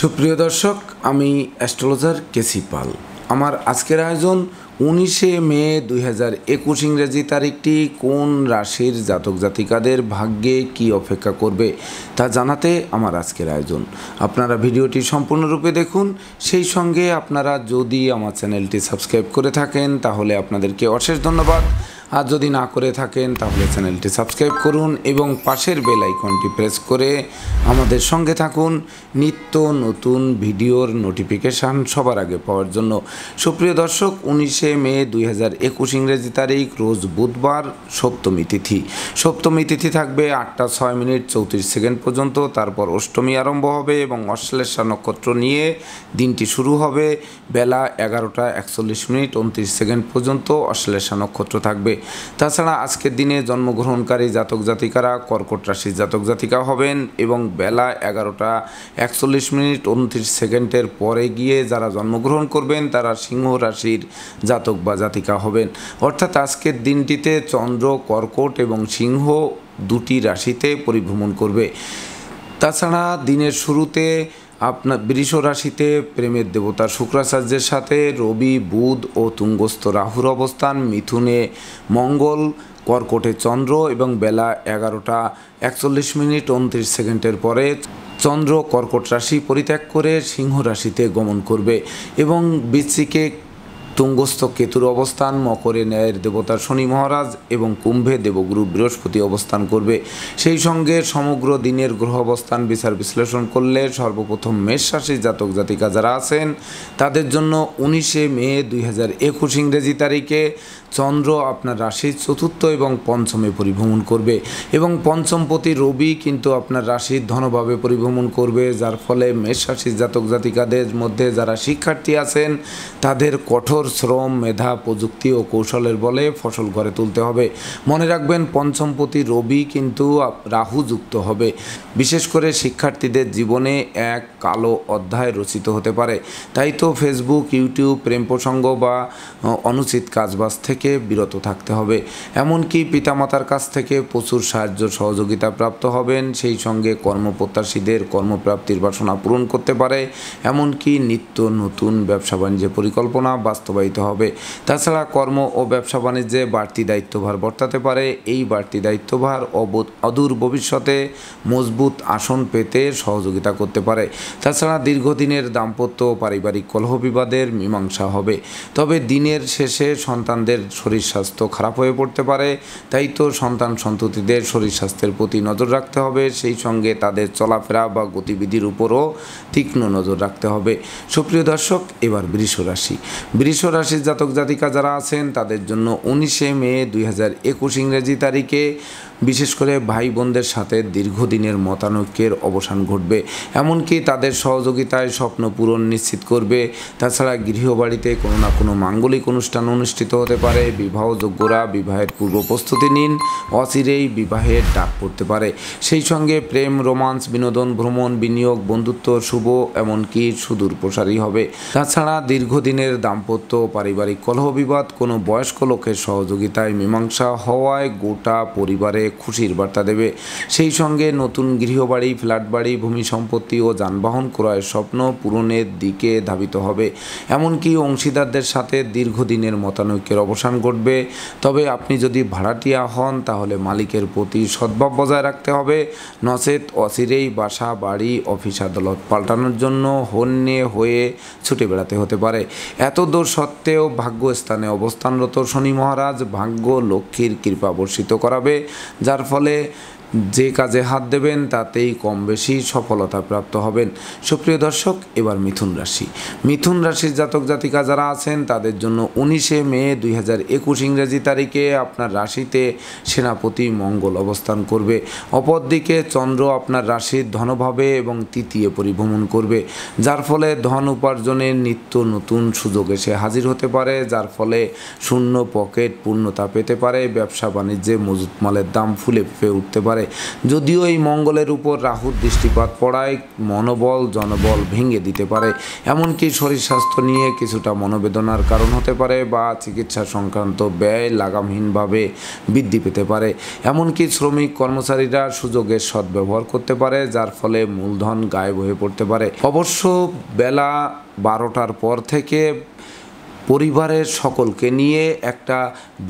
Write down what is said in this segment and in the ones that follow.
সুপ্রিয় দর্শক আমি অ্যাস্ট্রোলজার কেসি পাল আমার আজকের আয়োজন উনিশে মে দুই হাজার একুশ ইংরেজি তারিখটি কোন রাশির জাতক জাতিকাদের ভাগ্যে কি অপেক্ষা করবে তা জানাতে আমার আজকের আয়োজন আপনারা ভিডিওটি সম্পূর্ণরূপে দেখুন সেই সঙ্গে আপনারা যদি আমার চ্যানেলটি সাবস্ক্রাইব করে থাকেন তাহলে আপনাদেরকে অশেষ ধন্যবাদ আর যদি না করে থাকেন তাহলে চ্যানেলটি সাবস্ক্রাইব করুন এবং পাশের বেল আইকনটি প্রেস করে আমাদের সঙ্গে থাকুন নিত্য নতুন ভিডিওর নোটিফিকেশান সবার আগে পাওয়ার জন্য সুপ্রিয় দর্শক উনিশে মে দুই হাজার একুশ ইংরেজি তারিখ রোজ বুধবার সপ্তমী তিথি সপ্তমী তিথি থাকবে আটটা ছয় মিনিট চৌত্রিশ সেকেন্ড পর্যন্ত তারপর অষ্টমী আরম্ভ হবে এবং অশ্লেষা নক্ষত্র নিয়ে দিনটি শুরু হবে বেলা এগারোটা একচল্লিশ মিনিট উনত্রিশ সেকেন্ড পর্যন্ত অশ্লেষা নক্ষত্র থাকবে তাছাড়া আজকের দিনে জন্মগ্রহণকারী জাতক জাতিকারা কর্কট রাশির জাতক জাতিকা হবেন এবং বেলা এগারোটা একচল্লিশ মিনিট উনত্রিশ সেকেন্ডের পরে গিয়ে যারা জন্মগ্রহণ করবেন তারা সিংহ রাশির জাতক বা জাতিকা হবেন অর্থাৎ আজকের দিনটিতে চন্দ্র কর্কট এবং সিংহ দুটি রাশিতে পরিভ্রমণ করবে তাছাড়া দিনের শুরুতে আপনার বৃষ রাশিতে প্রেমের দেবতা শুক্রাচার্যের সাথে রবি বুধ ও তুঙ্গস্থ রাহুর অবস্থান মিথুনে মঙ্গল কর্কটে চন্দ্র এবং বেলা এগারোটা একচল্লিশ মিনিট উনত্রিশ সেকেন্ডের পরে চন্দ্র কর্কট রাশি পরিত্যাগ করে সিংহ রাশিতে গমন করবে এবং বিচ্ছিকে তুঙ্গস্থ কেতুর অবস্থান মকরে ন্যায়ের দেবতা শনি মহারাজ এবং কুম্ভে দেবগুরু বৃহস্পতি অবস্থান করবে সেই সঙ্গে সমগ্র দিনের গ্রহ অবস্থান বিচার বিশ্লেষণ করলে সর্বপ্রথম মেষরাশি জাতক জাতিকা যারা আছেন তাদের জন্য উনিশে মে দুই হাজার একুশ ইংরেজি তারিখে চন্দ্র আপনার রাশির চতুর্থ এবং পঞ্চমে পরিভ্রমণ করবে এবং পঞ্চমপতি রবি কিন্তু আপনার রাশির ধনভাবে পরিভ্রমণ করবে যার ফলে মেষ জাতক জাতিকাদের মধ্যে যারা শিক্ষার্থী আছেন তাদের কঠোর শ্রম মেধা প্রযুক্তি ও কৌশলের বলে ফসল ঘরে তুলতে হবে মনে রাখবেন পঞ্চমপতি রবি কিন্তু রাহু যুক্ত হবে বিশেষ করে শিক্ষার্থীদের জীবনে এক কালো অধ্যায় রচিত হতে পারে তাই তো ফেসবুক ইউটিউব প্রেম প্রসঙ্গ বা অনুচিত কাজবাজ থেকে বিরত থাকতে হবে এমনকি পিতামাতার কাছ থেকে প্রচুর সাহায্য সহযোগিতা প্রাপ্ত হবেন সেই সঙ্গে কর্মপ্রত্যাশীদের কর্মপ্রাপ্তির বাসনা পূরণ করতে পারে এমনকি নিত্য নতুন ব্যবসা বাণিজ্য পরিকল্পনা বাস্তব বাস্তবায়িত হবে তাছাড়া কর্ম ও ব্যবসা বাণিজ্যে বাড়তি দায়িত্বভার বর্তাতে পারে এই বাড়তি দায়িত্বভার অদূর ভবিষ্যতে মজবুত আসন পেতে সহযোগিতা করতে পারে তাছাড়া দীর্ঘদিনের দাম্পত্য পারিবারিক কলহ বিবাদের মীমাংসা হবে তবে দিনের শেষে সন্তানদের শরীর স্বাস্থ্য খারাপ হয়ে পড়তে পারে তাই তো সন্তান সন্ততিদের শরীর স্বাস্থ্যের প্রতি নজর রাখতে হবে সেই সঙ্গে তাদের চলাফেরা বা গতিবিধির উপরও তীক্ষ্ণ নজর রাখতে হবে সুপ্রিয় দর্শক এবার বৃষ রাশি বৃষ রাশির জাতক জাতিকা যারা আছেন তাদের জন্য উনিশে মে দুই হাজার একুশ ইংরেজি তারিখে বিশেষ করে ভাই বোনদের সাথে দীর্ঘদিনের মতানৈক্যের অবসান ঘটবে এমনকি তাদের সহযোগিতায় স্বপ্ন পূরণ নিশ্চিত করবে তাছাড়া গৃহবাড়িতে কোনো না কোনো মাঙ্গলিক অনুষ্ঠান অনুষ্ঠিত হতে পারে বিবাহযোগ্যরা বিবাহের পূর্ব প্রস্তুতি নিন অচিরেই বিবাহের ডাক পড়তে পারে সেই সঙ্গে প্রেম রোমান্স বিনোদন ভ্রমণ বিনিয়োগ বন্ধুত্ব শুভ এমনকি সুদূর প্রসারী হবে তাছাড়া দীর্ঘদিনের দাম্পত্য পারিবারিক কলহ বিবাদ কোনো বয়স্ক লোকের সহযোগিতায় মীমাংসা হওয়ায় গোটা পরিবারে তাদের খুশির বার্তা দেবে সেই সঙ্গে নতুন গৃহবাড়ি ফ্ল্যাট বাড়ি ভূমি সম্পত্তি ও যানবাহন ক্রয়ের স্বপ্ন পূরণের দিকে ধাবিত হবে এমনকি অংশীদারদের সাথে দীর্ঘদিনের মতানৈক্যের অবসান ঘটবে তবে আপনি যদি ভাড়াটিয়া হন তাহলে মালিকের প্রতি সদ্ভাব বজায় রাখতে হবে নচেত অচিরেই বাসা বাড়ি অফিস আদালত পাল্টানোর জন্য হন্যে হয়ে ছুটে বেড়াতে হতে পারে এত দূর সত্ত্বেও ভাগ্যস্থানে অবস্থানরত শনি মহারাজ ভাগ্য লক্ষ্মীর কৃপা বর্ষিত করাবে যার ফলে যে কাজে হাত দেবেন তাতেই কম বেশি সফলতা প্রাপ্ত হবেন সুপ্রিয় দর্শক এবার মিথুন রাশি মিথুন রাশির জাতক জাতিকা যারা আছেন তাদের জন্য উনিশে মে দুই হাজার একুশ ইংরেজি তারিখে আপনার রাশিতে সেনাপতি মঙ্গল অবস্থান করবে অপরদিকে চন্দ্র আপনার রাশির ধনভাবে এবং তৃতীয় পরিভ্রমণ করবে যার ফলে ধন উপার্জনের নিত্য নতুন সুযোগ এসে হাজির হতে পারে যার ফলে শূন্য পকেট পূর্ণতা পেতে পারে ব্যবসা বাণিজ্যে মজুত মালের দাম ফুলে ফেপে উঠতে পারে যদিও এই মঙ্গলের উপর রাহুর দৃষ্টিপাত পড়ায় মনোবল জনবল ভেঙে দিতে পারে এমনকি শরীর স্বাস্থ্য নিয়ে কিছুটা মনোবেদনার কারণ হতে পারে বা চিকিৎসা সংক্রান্ত ব্যয় লাগামহীনভাবে বৃদ্ধি পেতে পারে এমনকি শ্রমিক কর্মচারীরা সুযোগের সদ্ব্যবহার করতে পারে যার ফলে মূলধন গায়েব হয়ে পড়তে পারে অবশ্য বেলা বারোটার পর থেকে পরিবারের সকলকে নিয়ে একটা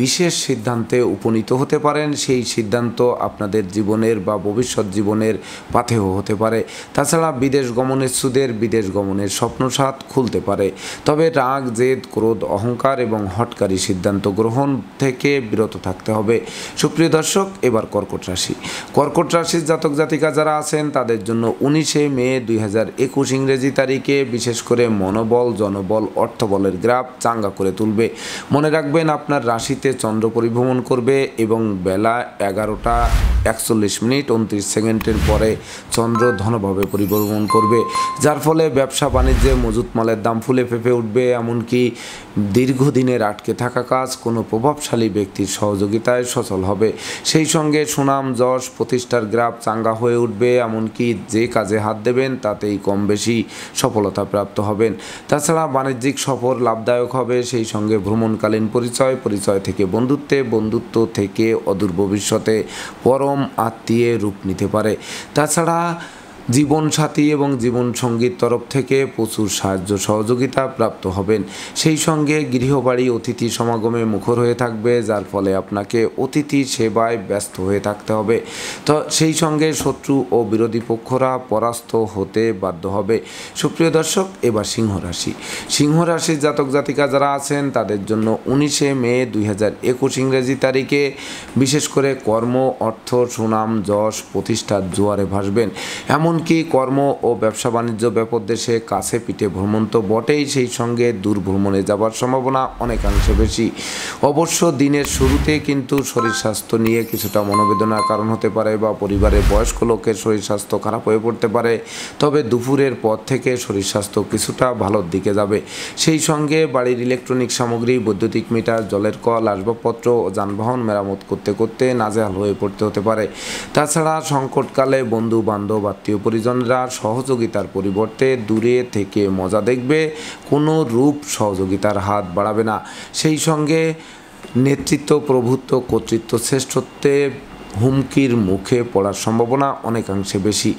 বিশেষ সিদ্ধান্তে উপনীত হতে পারেন সেই সিদ্ধান্ত আপনাদের জীবনের বা ভবিষ্যৎ জীবনের পাথেও হতে পারে তাছাড়া বিদেশ গমনের সুদের বিদেশ গমনের স্বপ্নসাত খুলতে পারে তবে রাগ জেদ ক্রোধ অহংকার এবং হটকারী সিদ্ধান্ত গ্রহণ থেকে বিরত থাকতে হবে সুপ্রিয় দর্শক এবার কর্কট রাশি কর্কট রাশির জাতক জাতিকা যারা আছেন তাদের জন্য উনিশে মে দুই ইংরেজি তারিখে বিশেষ করে মনোবল জনবল অর্থবলের গ্রাফ চাঙ্গা করে তুলবে মনে রাখবেন আপনার রাশিতে চন্দ্র পরিভ্রমণ করবে এবং বেলা এগারোটা একচল্লিশ মিনিট উনত্রিশ সেকেন্ডের পরে চন্দ্র ধনভাবে পরিভ্রমণ করবে যার ফলে ব্যবসা বাণিজ্যে মজুত মালের দাম ফুলে ফেঁপে উঠবে এমনকি দীর্ঘদিনের আটকে থাকা কাজ কোনো প্রভাবশালী ব্যক্তির সহযোগিতায় সচল হবে সেই সঙ্গে সুনাম যশ প্রতিষ্ঠার গ্রাফ চাঙ্গা হয়ে উঠবে এমনকি যে কাজে হাত দেবেন তাতেই কম বেশি সফলতা প্রাপ্ত হবেন তাছাড়া বাণিজ্যিক সফর লাভদায়ক হবে সেই সঙ্গে ভ্রমণকালীন পরিচয় পরিচয় থেকে বন্ধুত্বে বন্ধুত্ব থেকে অদূর ভবিষ্যতে পরম আত্মীয় রূপ নিতে পারে তাছাড়া জীবনসাথী এবং জীবন সঙ্গীর তরফ থেকে প্রচুর সাহায্য সহযোগিতা প্রাপ্ত হবেন সেই সঙ্গে গৃহবাড়ি অতিথি সমাগমে মুখর হয়ে থাকবে যার ফলে আপনাকে অতিথি সেবায় ব্যস্ত হয়ে থাকতে হবে তো সেই সঙ্গে শত্রু ও বিরোধী পক্ষরা পরাস্ত হতে বাধ্য হবে সুপ্রিয় দর্শক এবার সিংহ রাশি সিংহ রাশির জাতক জাতিকা যারা আছেন তাদের জন্য উনিশে মে দুই হাজার একুশ ইংরেজি তারিখে বিশেষ করে কর্ম অর্থ সুনাম যশ প্রতিষ্ঠার জোয়ারে ভাসবেন এমন এমনকি কর্ম ও ব্যবসা বাণিজ্য ব্যাপক দেশে কাছে পিঠে ভ্রমণ তো বটেই সেই সঙ্গে দূর ভ্রমণে যাবার সম্ভাবনা অনেকাংশে বেশি অবশ্য দিনের শুরুতে কিন্তু শরীর স্বাস্থ্য নিয়ে কিছুটা মনোবেদনার কারণ হতে পারে বা পরিবারে বয়স্ক লোকের শরীর স্বাস্থ্য খারাপ হয়ে পড়তে পারে তবে দুপুরের পর থেকে শরীর স্বাস্থ্য কিছুটা ভালোর দিকে যাবে সেই সঙ্গে বাড়ির ইলেকট্রনিক সামগ্রী বৈদ্যুতিক মিটার জলের কল আসবাবপত্র ও যানবাহন মেরামত করতে করতে নাজেহাল হয়ে পড়তে হতে পারে তাছাড়া সংকটকালে বন্ধু বান্ধব আত্মীয় পরিজনরা সহযোগিতার পরিবর্তে দূরে থেকে মজা দেখবে কোনো রূপ সহযোগিতার হাত বাড়াবে না সেই সঙ্গে নেতৃত্ব প্রভুত্ব কর্তৃত্ব শ্রেষ্ঠত্বে হুমকির মুখে পড়ার সম্ভাবনা অনেকাংশে বেশি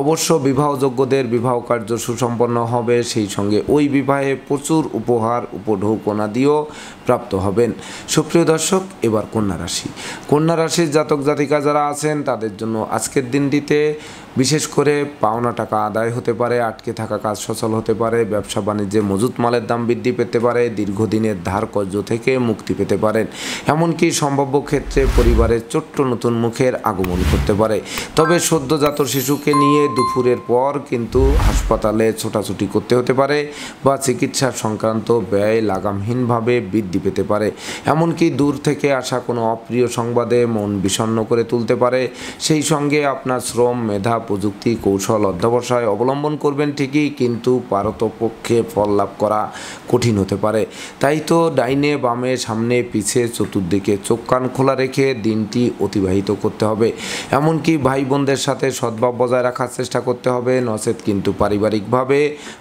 অবশ্য বিবাহযোগ্যদের বিবাহ কার্য সুসম্পন্ন হবে সেই সঙ্গে ওই বিবাহে প্রচুর উপহার উপঢৌকনা দিয়েও প্রাপ্ত হবেন সুপ্রিয় দর্শক এবার কন্যা রাশি কন্যা রাশির জাতক জাতিকা যারা আছেন তাদের জন্য আজকের দিনটিতে বিশেষ করে পাওনা টাকা আদায় হতে পারে আটকে থাকা কাজ সচল হতে পারে ব্যবসা বাণিজ্যে মজুত মালের দাম বৃদ্ধি পেতে পারে দীর্ঘদিনের ধার কর্য থেকে মুক্তি পেতে পারেন এমনকি সম্ভাব্য ক্ষেত্রে পরিবারের ছোট্ট নতুন মুখের আগমন করতে পারে তবে সদ্যজাত শিশুকে নিয়ে দুপুরের পর কিন্তু হাসপাতালে ছোটাছুটি করতে হতে পারে বা চিকিৎসা সংক্রান্ত ব্যয় লাগামহীনভাবে বৃদ্ধি পেতে পারে এমনকি দূর থেকে আসা কোনো অপ্রিয় সংবাদে মন বিষণ্ন করে তুলতে পারে সেই সঙ্গে আপনার শ্রম মেধা প্রযুক্তি কৌশল অধ্যবসায় অবলম্বন করবেন ঠিকই কিন্তু পারতপক্ষে ফল লাভ করা কঠিন হতে পারে তাই তো ডাইনে বামে সামনে পিছে চতুর্দিকে চোখ কান খোলা রেখে দিনটি অতিবাহিত করতে হবে এমনকি ভাই বোনদের সাথে সদ্ভাব বজায় রাখার চেষ্টা করতে হবে নচেত কিন্তু পারিবারিকভাবে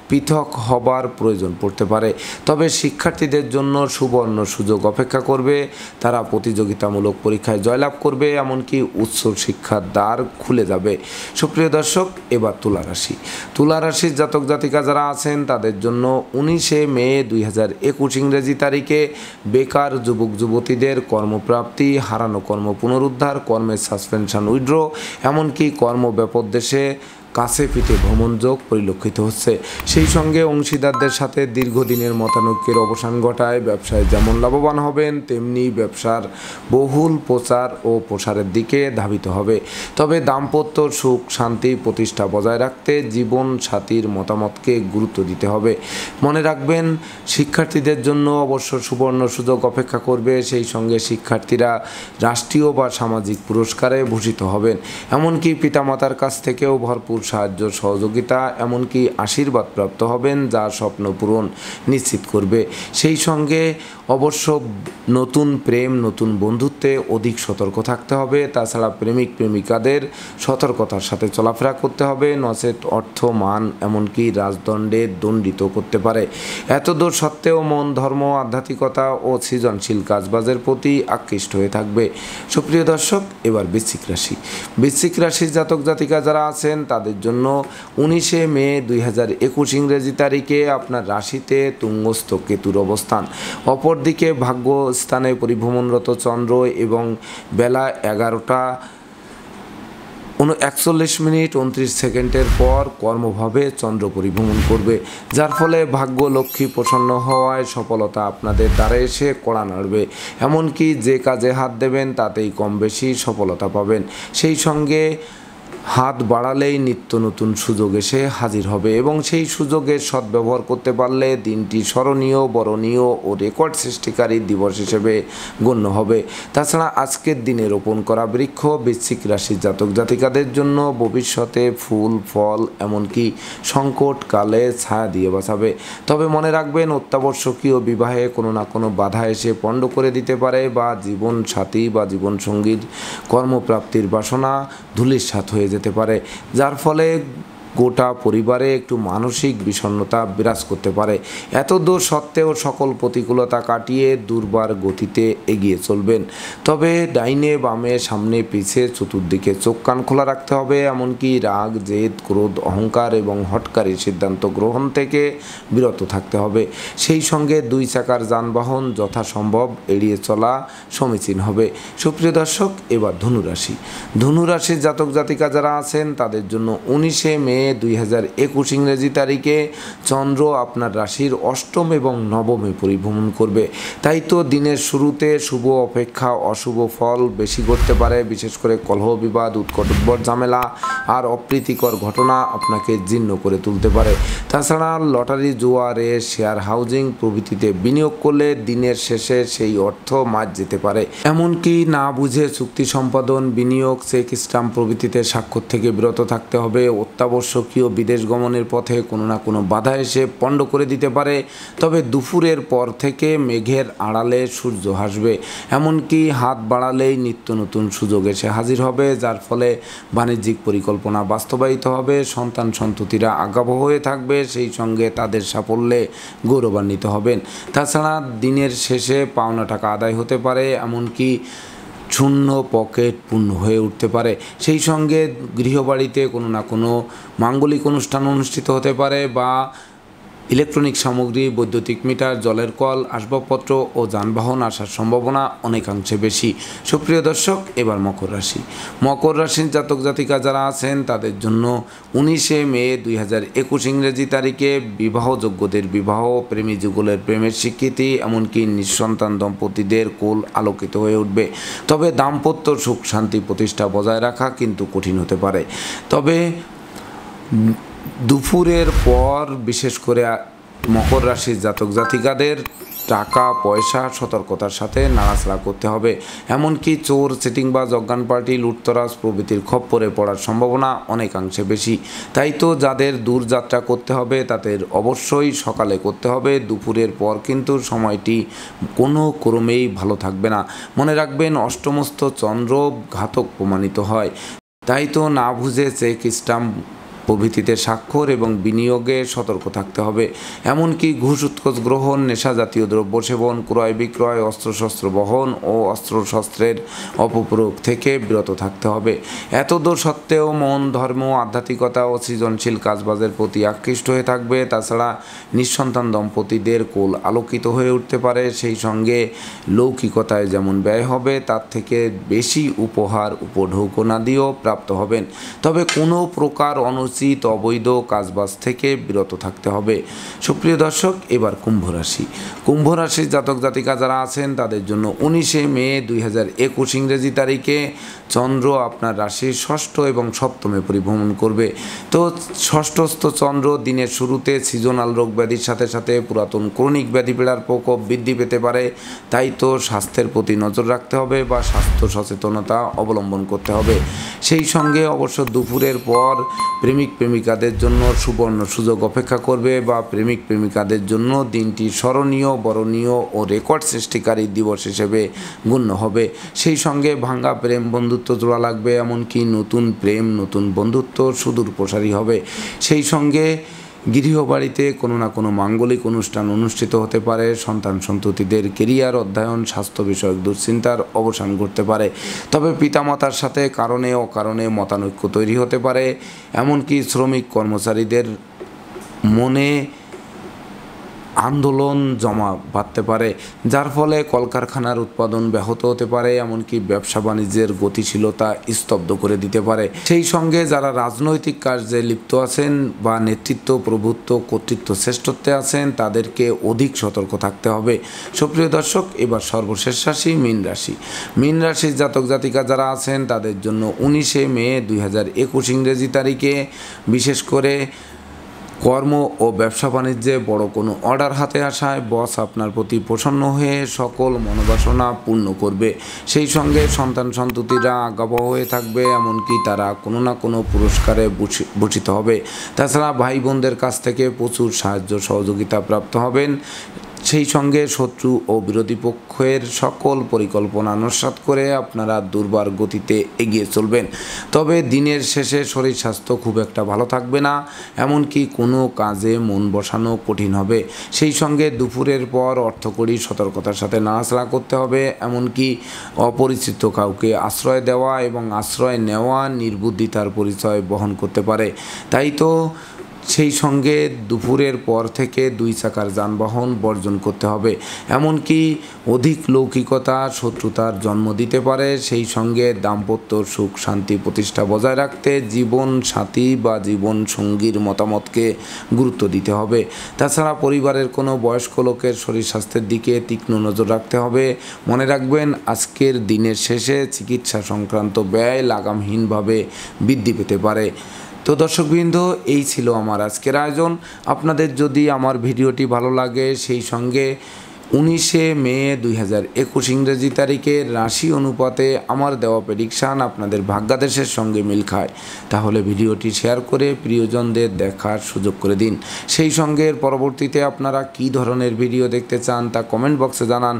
পৃথক হবার প্রয়োজন পড়তে পারে তবে শিক্ষার্থীদের জন্য সুবর্ণ সুযোগ অপেক্ষা করবে তারা প্রতিযোগিতামূলক পরীক্ষায় জয়লাভ করবে এমনকি উচ্চ শিক্ষার দ্বার খুলে যাবে সুপ্রিয় দর্শক এবার তুলা রাশি তুলা রাশির জাতক জাতিকা যারা আছেন তাদের জন্য উনিশে মে দুই হাজার একুশ ইংরেজি তারিখে বেকার যুবক যুবতীদের কর্মপ্রাপ্তি হারানো কর্ম পুনরুদ্ধার কর্মের সাসপেনশন উইড্রো এমনকি কর্ম দেশে কাছে পিঠে ভ্রমণযোগ পরিলক্ষিত হচ্ছে সেই সঙ্গে অংশীদারদের সাথে দীর্ঘদিনের মতানৈক্যের অবসান ঘটায় ব্যবসায় যেমন লাভবান হবেন তেমনি ব্যবসার বহুল প্রচার ও প্রসারের দিকে ধাবিত হবে তবে দাম্পত্য সুখ শান্তি প্রতিষ্ঠা বজায় রাখতে জীবন সাথীর মতামতকে গুরুত্ব দিতে হবে মনে রাখবেন শিক্ষার্থীদের জন্য অবশ্য সুবর্ণ সুযোগ অপেক্ষা করবে সেই সঙ্গে শিক্ষার্থীরা রাষ্ট্রীয় বা সামাজিক পুরস্কারে ভূষিত হবেন এমনকি পিতামাতার কাছ থেকেও ভরপুর সাহায্য সহযোগিতা এমনকি আশীর্বাদ প্রাপ্ত হবেন যা স্বপ্ন পূরণ নিশ্চিত করবে সেই সঙ্গে অবশ্য নতুন প্রেম নতুন বন্ধুত্বে অধিক সতর্ক থাকতে হবে তাছাড়া প্রেমিক প্রেমিকাদের সতর্কতার সাথে চলাফেরা করতে হবে নচেত অর্থ মান এমনকি রাজদণ্ডে দণ্ডিত করতে পারে এতদূর সত্ত্বেও মন ধর্ম আধ্যাত্মিকতা ও সৃজনশীল কাজবাজের প্রতি আকৃষ্ট হয়ে থাকবে সুপ্রিয় দর্শক এবার বৃশ্চিক রাশি বৃশ্চিক রাশির জাতক জাতিকা যারা আছেন তাদের জন্য উনিশে মে দুই হাজার একুশ ইংরেজি তারিখে আপনার রাশিতে তুঙ্গস্থ কেতুর অবস্থান অপর দিকে ভাগ্য স্থানে পরিভ্রমণরত চন্দ্র এবং বেলা এগারোটা একচল্লিশ মিনিট উনত্রিশ সেকেন্ডের পর কর্মভাবে চন্দ্র পরিভ্রমণ করবে যার ফলে ভাগ্য লক্ষ্মী প্রসন্ন হওয়ায় সফলতা আপনাদের দ্বারা এসে কড়া নাড়বে এমনকি যে কাজে হাত দেবেন তাতেই কম বেশি সফলতা পাবেন সেই সঙ্গে হাত বাড়ালেই নিত্য নতুন সুযোগ এসে হাজির হবে এবং সেই সুযোগের সদ্ব্যবহার করতে পারলে দিনটি স্মরণীয় বরণীয় ও রেকর্ড সৃষ্টিকারী দিবস হিসেবে গণ্য হবে তাছাড়া আজকের দিনে রোপণ করা বৃক্ষ বৃশ্চিক রাশির জাতক জাতিকাদের জন্য ভবিষ্যতে ফুল ফল এমনকি সংকটকালে ছায়া দিয়ে বাঁচাবে তবে মনে রাখবেন অত্যাবশ্যকীয় বিবাহে কোনো না কোনো বাধা এসে পণ্ড করে দিতে পারে বা জীবন সাথী বা জীবনসঙ্গীর কর্মপ্রাপ্তির বাসনা ধুলির সাথ হয়ে যেতে পারে যার ফলে গোটা পরিবারে একটু মানসিক বিষণ্নতা বিরাজ করতে পারে এত দূর সত্ত্বেও সকল প্রতিকূলতা কাটিয়ে দুর্বার গতিতে এগিয়ে চলবেন তবে ডাইনে বামে সামনে পিছে চতুর্দিকে চোখ কান খোলা রাখতে হবে এমনকি রাগ জেদ ক্রোধ অহংকার এবং হটকারী সিদ্ধান্ত গ্রহণ থেকে বিরত থাকতে হবে সেই সঙ্গে দুই চাকার যানবাহন যথাসম্ভব এড়িয়ে চলা সমীচীন হবে সুপ্রিয় দর্শক এবার ধনুরাশি ধনুরাশির জাতক জাতিকা যারা আছেন তাদের জন্য উনিশে মে দুই হাজার একুশ ইংরেজি তারিখে চন্দ্র আপনার রাশির অষ্টম এবং নবমে পরিভ্রমণ করবে তাই তো দিনের শুরুতে শুভ অপেক্ষা অশুভ ফল বেশি ঘটতে পারে বিশেষ করে কলহ বিবাদ উৎকটব্বর ঝামেলা আর অপ্রীতিকর ঘটনা আপনাকে জীর্ণ করে তুলতে পারে তাছাড়া লটারি জোয়ারে শেয়ার হাউজিং প্রভৃতিতে বিনিয়োগ করলে দিনের শেষে সেই অর্থ মাছ যেতে পারে এমনকি না বুঝে চুক্তি সম্পাদন বিনিয়োগ চেক স্টাম্প প্রভৃতিতে স্বাক্ষর থেকে বিরত থাকতে হবে অত্যাবশ্যক স্বকীয় বিদেশ গমনের পথে কোনো না কোনো বাধা এসে পণ্ড করে দিতে পারে তবে দুপুরের পর থেকে মেঘের আড়ালে সূর্য হাসবে এমনকি হাত বাড়ালেই নিত্য নতুন সুযোগ এসে হাজির হবে যার ফলে বাণিজ্যিক পরিকল্পনা বাস্তবায়িত হবে সন্তান সন্ততিরা আগাব হয়ে থাকবে সেই সঙ্গে তাদের সাফল্যে গৌরবান্বিত হবেন তাছাড়া দিনের শেষে পাওনা টাকা আদায় হতে পারে এমনকি শূন্য পকেট পূর্ণ হয়ে উঠতে পারে সেই সঙ্গে গৃহবাড়িতে কোনো না কোনো মাঙ্গলিক অনুষ্ঠান অনুষ্ঠিত হতে পারে বা ইলেকট্রনিক সামগ্রী বৈদ্যুতিক মিটার জলের কল আসবাবপত্র ও যানবাহন আসার সম্ভাবনা অনেকাংশে বেশি সুপ্রিয় দর্শক এবার মকর রাশি মকর রাশির জাতক জাতিকা যারা আছেন তাদের জন্য উনিশে মে দুই হাজার একুশ ইংরেজি তারিখে বিবাহযোগ্যদের বিবাহ প্রেমী যুগলের প্রেমের স্বীকৃতি এমনকি নিঃসন্তান দম্পতিদের কোল আলোকিত হয়ে উঠবে তবে দাম্পত্য সুখ শান্তি প্রতিষ্ঠা বজায় রাখা কিন্তু কঠিন হতে পারে তবে দুপুরের পর বিশেষ করে মকর রাশির জাতক জাতিকাদের টাকা পয়সা সতর্কতার সাথে নাড়াচাড়া করতে হবে এমনকি চোর সিটিং বা জজ্ঞান পার্টি লুটতরাজ প্রভৃতির খপ্পরে পড়ার সম্ভাবনা অনেকাংশে বেশি তাই তো যাদের দূর যাত্রা করতে হবে তাদের অবশ্যই সকালে করতে হবে দুপুরের পর কিন্তু সময়টি কোনো ক্রমেই ভালো থাকবে না মনে রাখবেন অষ্টমস্ত চন্দ্র ঘাতক প্রমাণিত হয় তাই তো না বুঝে চেক স্টাম্প প্রভৃতিতে স্বাক্ষর এবং বিনিয়োগে সতর্ক থাকতে হবে এমনকি ঘুষ উৎকোচ গ্রহণ নেশা জাতীয় দ্রব্য সেবন ক্রয় বিক্রয় অস্ত্রশস্ত্র বহন ও অস্ত্রশস্ত্রের অপপ্রয়োগ থেকে বিরত থাকতে হবে এতদ সত্ত্বেও মন ধর্ম আধ্যাত্মিকতা ও সৃজনশীল কাজবাজের প্রতি আকৃষ্ট হয়ে থাকবে তাছাড়া নিঃসন্তান দম্পতিদের কোল আলোকিত হয়ে উঠতে পারে সেই সঙ্গে লৌকিকতায় যেমন ব্যয় হবে তার থেকে বেশি উপহার উপঢৌকনাদিও প্রাপ্ত হবেন তবে কোনো প্রকার অনু উচিত অবৈধ কাজবাজ থেকে বিরত থাকতে হবে সুপ্রিয় দর্শক এবার কুম্ভ রাশি কুম্ভ রাশির জাতক জাতিকা যারা আছেন তাদের জন্য উনিশে মে দুই হাজার একুশ ইংরেজি তারিখে চন্দ্র আপনার রাশির ষষ্ঠ এবং সপ্তমে পরিভ্রমণ করবে তো ষষ্ঠস্থ চন্দ্র দিনের শুরুতে সিজনাল রোগ ব্যাধির সাথে সাথে পুরাতন ক্রনিক ব্যাধি পীড়ার প্রকোপ বৃদ্ধি পেতে পারে তাই তো স্বাস্থ্যের প্রতি নজর রাখতে হবে বা স্বাস্থ্য সচেতনতা অবলম্বন করতে হবে সেই সঙ্গে অবশ্য দুপুরের পর প্রেমিক প্রেমিক প্রেমিকাদের জন্য সুবর্ণ সুযোগ অপেক্ষা করবে বা প্রেমিক প্রেমিকাদের জন্য দিনটি স্মরণীয় বরণীয় ও রেকর্ড সৃষ্টিকারী দিবস হিসেবে গণ্য হবে সেই সঙ্গে ভাঙ্গা প্রেম বন্ধুত্ব জোড়া লাগবে এমনকি নতুন প্রেম নতুন বন্ধুত্ব সুদূর প্রসারী হবে সেই সঙ্গে গৃহবাড়িতে কোনো না কোনো মাঙ্গলিক অনুষ্ঠান অনুষ্ঠিত হতে পারে সন্তান সন্ততিদের কেরিয়ার অধ্যয়ন স্বাস্থ্য বিষয়ক দুশ্চিন্তার অবসান ঘটতে পারে তবে পিতামাতার সাথে কারণে অকারণে মতানৈক্য তৈরি হতে পারে এমনকি শ্রমিক কর্মচারীদের মনে আন্দোলন জমা বাঁধতে পারে যার ফলে কলকারখানার উৎপাদন ব্যাহত হতে পারে এমনকি ব্যবসা বাণিজ্যের গতিশীলতা স্তব্ধ করে দিতে পারে সেই সঙ্গে যারা রাজনৈতিক কার্যে লিপ্ত আছেন বা নেতৃত্ব প্রভুত্ব কর্তৃত্ব শ্রেষ্ঠত্বে আছেন তাদেরকে অধিক সতর্ক থাকতে হবে সুপ্রিয় দর্শক এবার সর্বশেষ রাশি মীন রাশি মীন রাশির জাতক জাতিকা যারা আছেন তাদের জন্য উনিশে মে দুই হাজার একুশ ইংরেজি তারিখে বিশেষ করে কর্ম ও ব্যবসা বাণিজ্যে বড় কোনো অর্ডার হাতে আসায় বস আপনার প্রতি প্রসন্ন হয়ে সকল মনোবাসনা পূর্ণ করবে সেই সঙ্গে সন্তান সন্ততিরা আজ্ঞাবহ হয়ে থাকবে এমনকি তারা কোনো না কোনো পুরস্কারে ভূষিত হবে তাছাড়া ভাই বোনদের কাছ থেকে প্রচুর সাহায্য সহযোগিতা প্রাপ্ত হবেন সেই সঙ্গে শত্রু ও বিরোধী পক্ষের সকল পরিকল্পনা নস্বাত করে আপনারা দুর্বার গতিতে এগিয়ে চলবেন তবে দিনের শেষে শরীর স্বাস্থ্য খুব একটা ভালো থাকবে না এমনকি কোনো কাজে মন বসানো কঠিন হবে সেই সঙ্গে দুপুরের পর অর্থকড়ি সতর্কতার সাথে নাড়াচড়া করতে হবে এমনকি অপরিচিত কাউকে আশ্রয় দেওয়া এবং আশ্রয় নেওয়া নির্বুদ্ধিতার পরিচয় বহন করতে পারে তাই তো সেই সঙ্গে দুপুরের পর থেকে দুই চাকার যানবাহন বর্জন করতে হবে এমনকি অধিক লৌকিকতা শত্রুতার জন্ম দিতে পারে সেই সঙ্গে দাম্পত্য সুখ শান্তি প্রতিষ্ঠা বজায় রাখতে জীবন সাথী বা জীবন সঙ্গীর মতামতকে গুরুত্ব দিতে হবে তাছাড়া পরিবারের কোনো বয়স্ক লোকের শরীর স্বাস্থ্যের দিকে তীক্ষ্ণ নজর রাখতে হবে মনে রাখবেন আজকের দিনের শেষে চিকিৎসা সংক্রান্ত ব্যয় লাগামহীনভাবে বৃদ্ধি পেতে পারে তো দর্শকবৃন্দ এই ছিল আমার আজকের আয়োজন আপনাদের যদি আমার ভিডিওটি ভালো লাগে সেই সঙ্গে উনিশে মে দুই হাজার একুশ ইংরেজি তারিখে রাশি অনুপাতে আমার দেওয়া প্রেডিকশান আপনাদের ভাগ্যাদেশের সঙ্গে মিল খায় তাহলে ভিডিওটি শেয়ার করে প্রিয়জনদের দেখার সুযোগ করে দিন সেই সঙ্গে পরবর্তীতে আপনারা কি ধরনের ভিডিও দেখতে চান তা কমেন্ট বক্সে জানান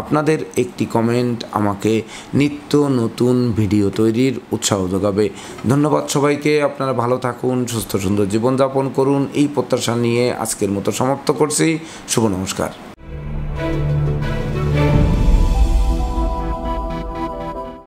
আপনাদের একটি কমেন্ট আমাকে নিত্য নতুন ভিডিও তৈরির উৎসাহ যোগাবে ধন্যবাদ সবাইকে আপনারা ভালো থাকুন সুস্থ সুন্দর জীবনযাপন করুন এই প্রত্যাশা নিয়ে আজকের মতো সমাপ্ত করছি শুভ নমস্কার